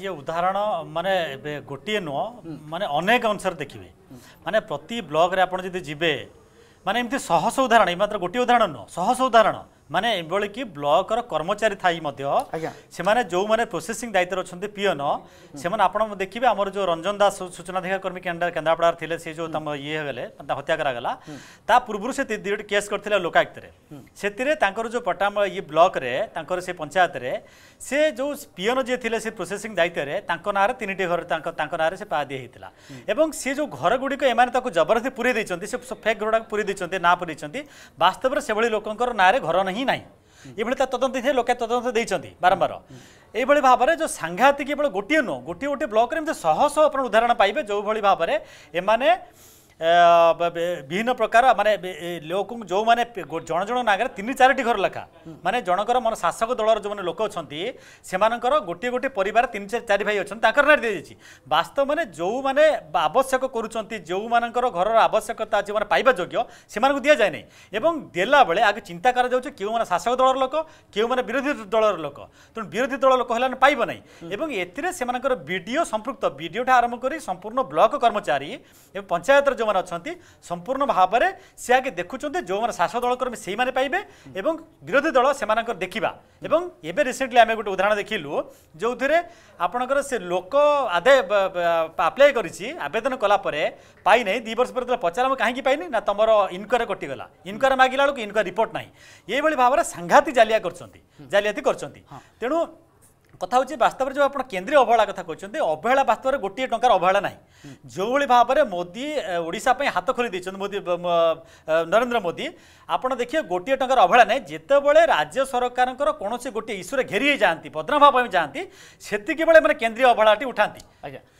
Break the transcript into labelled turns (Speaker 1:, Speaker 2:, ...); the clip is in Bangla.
Speaker 1: ये उदाहरण माने गोटे नो माने अनेक अनुसार देखिए माने प्रति ब्लॉक रे आपण जदि जिबे माने एमती सहस उदाहरण मात्र गोटे उदाहरण नो सहस उदाहरण ମାନେ ଏଭଳିକି ବ୍ଲକର କର୍ମଚାରୀ ଥାଇ ମଧ୍ୟ ସେମାନେ ଯେଉଁମାନେ ପ୍ରୋସେସିଂ ଦାୟିତ୍ୱରେ ଅଛନ୍ତି ପିଅନ ସେମାନେ ଆପଣ ଦେଖିବେ ଆମର ଯେଉଁ ରଞ୍ଜନ ଦାସ ସୂଚନା ଅଧିକାକର୍ମୀ କେନ୍ଦ୍ରାପଡ଼ାରେ ଥିଲେ ସେ ଯେଉଁ ତମ ଇଏ ହେଇଗଲେ ହତ୍ୟା କରାଗଲା ତା ପୂର୍ବରୁ ସେ ଦୁଇଟି କେସ୍ କରିଥିଲେ ଲୋକାୟୁକ୍ତରେ ସେଥିରେ ତାଙ୍କର ଯେଉଁ ପଟ୍ଟାମ ଇଏ ବ୍ଲକରେ ତାଙ୍କର ସେ ପଞ୍ଚାୟତରେ ସେ ଯେଉଁ ପିଅନ ଯିଏ ଥିଲେ ସେ ପ୍ରୋସେସିଂ ଦାୟିତ୍ୱରେ ତାଙ୍କ ନାଁରେ ତିନିଟି ଘର ତାଙ୍କ ତାଙ୍କ ନାଁରେ ସେ ପାଦି ହେଇଥିଲା ଏବଂ ସେ ଯେଉଁ ଘରଗୁଡ଼ିକ ଏମାନେ ତାକୁ ଜବରଦସ୍ତି ପୁରେଇ ଦେଇଛନ୍ତି ସେ ଫେକ୍ ଘରଟାକୁ ପୁରେଇ ଦେଇଛନ୍ତି ନାଁ ପୁରେଇଛନ୍ତି ବାସ୍ତବରେ ସେଭଳି ଲୋକଙ୍କର ନାଁରେ ଘର ନାହିଁ ହିଁ ନାହିଁ ଏଭଳି ତା ତଦନ୍ତ ହେଇଥିଲେ ଲୋକେ ତଦନ୍ତ ଦେଇଛନ୍ତି ବାରମ୍ବାର ଏଇଭଳି ଭାବରେ ଯେଉଁ ସାଂଘାତିକ କେବଳ ଗୋଟିଏ ନୁହଁ ଗୋଟିଏ ଗୋଟିଏ ବ୍ଲକରେ ଏମିତି ଶହ ଶହ ଆପଣ ଉଦାହରଣ ପାଇବେ ଯେଉଁଭଳି ଭାବରେ ଏମାନେ বিভিন্ন প্রকার মানে লোক যে জন জন আগে তিন চারিটি ঘর লেখা মানে জনকর মন শাসক দলর যে লোক অনেক সে গোটিয়ে গোটিয়ে পরিবার তিন চারি ভাই অনেক তাঁর নাঁ দিয়েছি বাস্তব মানে যে আবশ্যক করছেন যে ঘরর আবশ্যকতা যে পাইবা যোগ্য সে দিয়া যায় না এবং দেলা বেড়ে আগে চিন্তা করা যাচ্ছে কেউ মানে শাসক দলর লোক কেউ মানে বিরোধী দলর লোক তেমন বিরোধী দল লোক হলে পাইব না এবং এতে সে বিডিও সম্পৃক্ত বিডিওটা আরম্ভ করে সম্পূর্ণ ব্লক কর্মচারী এবং পঞ্চায়েতর যে ଯେଉଁମାନେ ଅଛନ୍ତି ସମ୍ପୂର୍ଣ୍ଣ ଭାବରେ ସେ ଆଗେ ଦେଖୁଛନ୍ତି ଯେଉଁମାନେ ଶାସକ ଦଳ କର୍ମୀ ସେଇମାନେ ପାଇବେ ଏବଂ ବିରୋଧୀ ଦଳ ସେମାନଙ୍କର ଦେଖିବା ଏବଂ ଏବେ ରିସେଣ୍ଟଲି ଆମେ ଗୋଟେ ଉଦାହରଣ ଦେଖିଲୁ ଯେଉଁଥିରେ ଆପଣଙ୍କର ସେ ଲୋକ ଆଦାୟ ଆପ୍ଲାଏ କରିଛି ଆବେଦନ କଲା ପରେ ପାଇନାହିଁ ଦୁଇ ବର୍ଷ ପରେ ଯେତେବେଳେ ପଚାର ମୁଁ କାହିଁକି ପାଇନି ନା ତୁମର ଇନକ୍ୱାରି କଟିଗଲା ଇନକ୍ୱାରି ମାଗିଲା ବେଳକୁ ଇନକ୍ୱାରି ରିପୋର୍ଟ ନାହିଁ ଏଇଭଳି ଭାବରେ ସାଂଘାତି ଜାଲିଆ କରିଛନ୍ତି ଜାଲିଆତି କରିଛନ୍ତି ତେଣୁ কথা হচ্ছে বাস্তবের যে আপনার কেন্দ্রীয় অবহেলা কথা কোথাও অবহেলা বাস্তবের গোটিয়ে টাকার অবহেলা না যেভাবে ভাবে মোদি ওড়শা হাত খোলি দিয়েছেন মোদি নরেন্দ্র মোদি আপনার দেখবে গোটিয়ে টাকার অবহেলা না যেতবে রাজ্য সরকারের কোণী গোটি ইস্যুরে ঘেরি যাতে পদ্মনাভ যাতে সেতকি বেড়ে মানে কেন্দ্রীয় অবহেলাটি উঠা আজ্ঞা